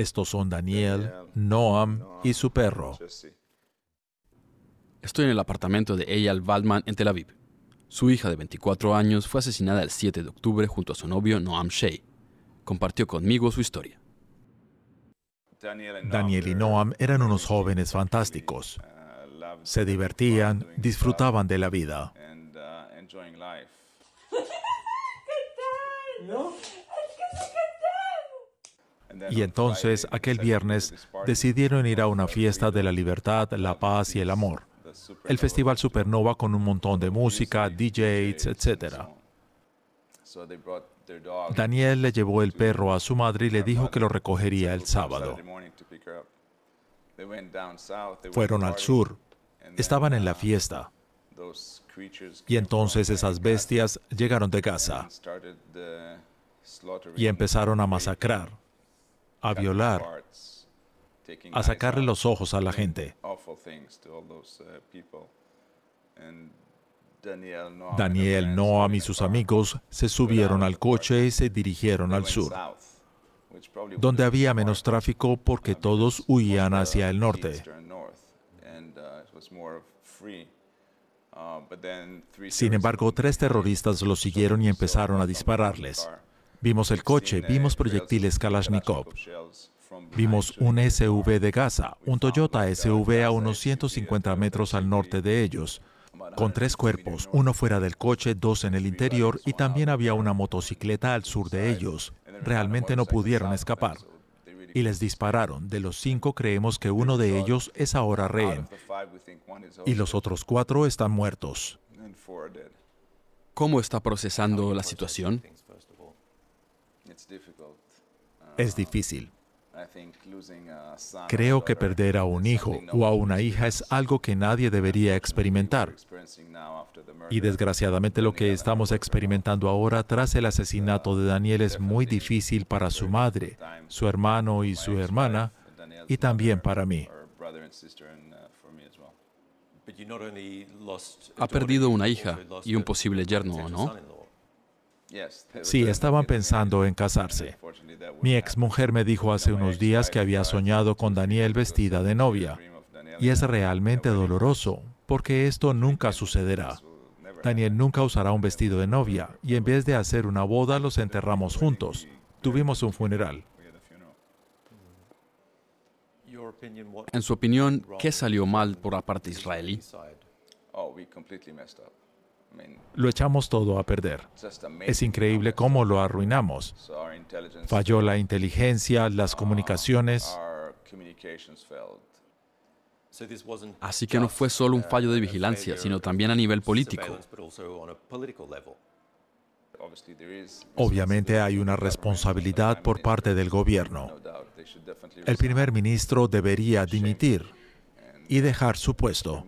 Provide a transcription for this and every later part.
Estos son Daniel, Noam y su perro. Estoy en el apartamento de Eyal Waldman en Tel Aviv. Su hija de 24 años fue asesinada el 7 de octubre junto a su novio Noam Shea. Compartió conmigo su historia. Daniel y Noam eran unos jóvenes fantásticos. Uh, Se divertían, disfrutaban de la vida. Uh, ¿No? Y entonces aquel viernes decidieron ir a una fiesta de la libertad, la paz y el amor. El Festival Supernova con un montón de música, DJs, etc. Daniel le llevó el perro a su madre y le dijo que lo recogería el sábado. Fueron al sur, estaban en la fiesta. Y entonces esas bestias llegaron de casa y empezaron a masacrar a violar, a sacarle los ojos a la gente. Daniel, Noam y sus amigos se subieron al coche y se dirigieron al sur, donde había menos tráfico porque todos huían hacia el norte. Sin embargo, tres terroristas los siguieron y empezaron a dispararles. Vimos el coche, vimos proyectiles Kalashnikov. Vimos un SUV de Gaza, un Toyota SUV a unos 150 metros al norte de ellos, con tres cuerpos, uno fuera del coche, dos en el interior y también había una motocicleta al sur de ellos. Realmente no pudieron escapar. Y les dispararon. De los cinco creemos que uno de ellos es ahora rehén y los otros cuatro están muertos. ¿Cómo está procesando la situación? Es difícil. Creo que perder a un hijo o a una hija es algo que nadie debería experimentar. Y desgraciadamente lo que estamos experimentando ahora tras el asesinato de Daniel es muy difícil para su madre, su hermano y su hermana, y también para mí. Uh, ha perdido una hija y un posible yerno, ¿no? Sí, estaban pensando en casarse. Mi exmujer me dijo hace unos días que había soñado con Daniel vestida de novia. Y es realmente doloroso, porque esto nunca sucederá. Daniel nunca usará un vestido de novia, y en vez de hacer una boda los enterramos juntos. Tuvimos un funeral. En su opinión, ¿qué salió mal por la parte israelí? Oh, lo echamos todo a perder. Es increíble cómo lo arruinamos. Falló la inteligencia, las comunicaciones. Así que no fue solo un fallo de vigilancia, sino también a nivel político. Obviamente hay una responsabilidad por parte del gobierno. El primer ministro debería dimitir y dejar su puesto.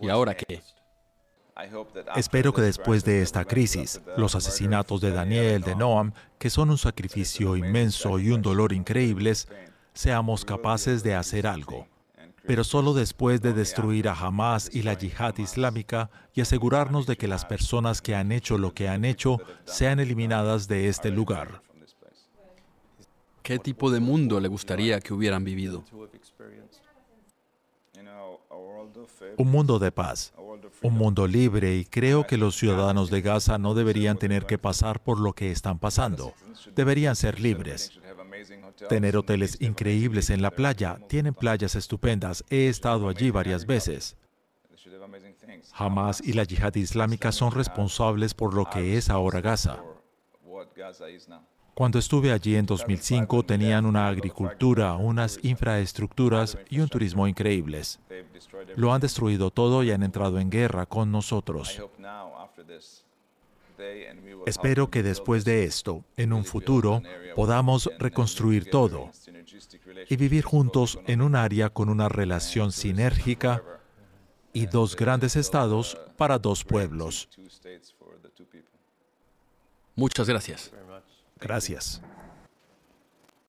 ¿Y ahora qué? Espero que después de esta crisis, los asesinatos de Daniel, de Noam, que son un sacrificio inmenso y un dolor increíbles, seamos capaces de hacer algo. Pero solo después de destruir a Hamas y la yihad islámica y asegurarnos de que las personas que han hecho lo que han hecho sean eliminadas de este lugar. ¿Qué tipo de mundo le gustaría que hubieran vivido? Un mundo de paz, un mundo libre y creo que los ciudadanos de Gaza no deberían tener que pasar por lo que están pasando. Deberían ser libres. Tener hoteles increíbles en la playa. Tienen playas estupendas. He estado allí varias veces. Hamas y la yihad islámica son responsables por lo que es ahora Gaza. Cuando estuve allí en 2005 tenían una agricultura, unas infraestructuras y un turismo increíbles. Lo han destruido todo y han entrado en guerra con nosotros. Espero que después de esto, en un futuro, podamos reconstruir todo y vivir juntos en un área con una relación sinérgica y dos grandes estados para dos pueblos. Muchas gracias. Gracias.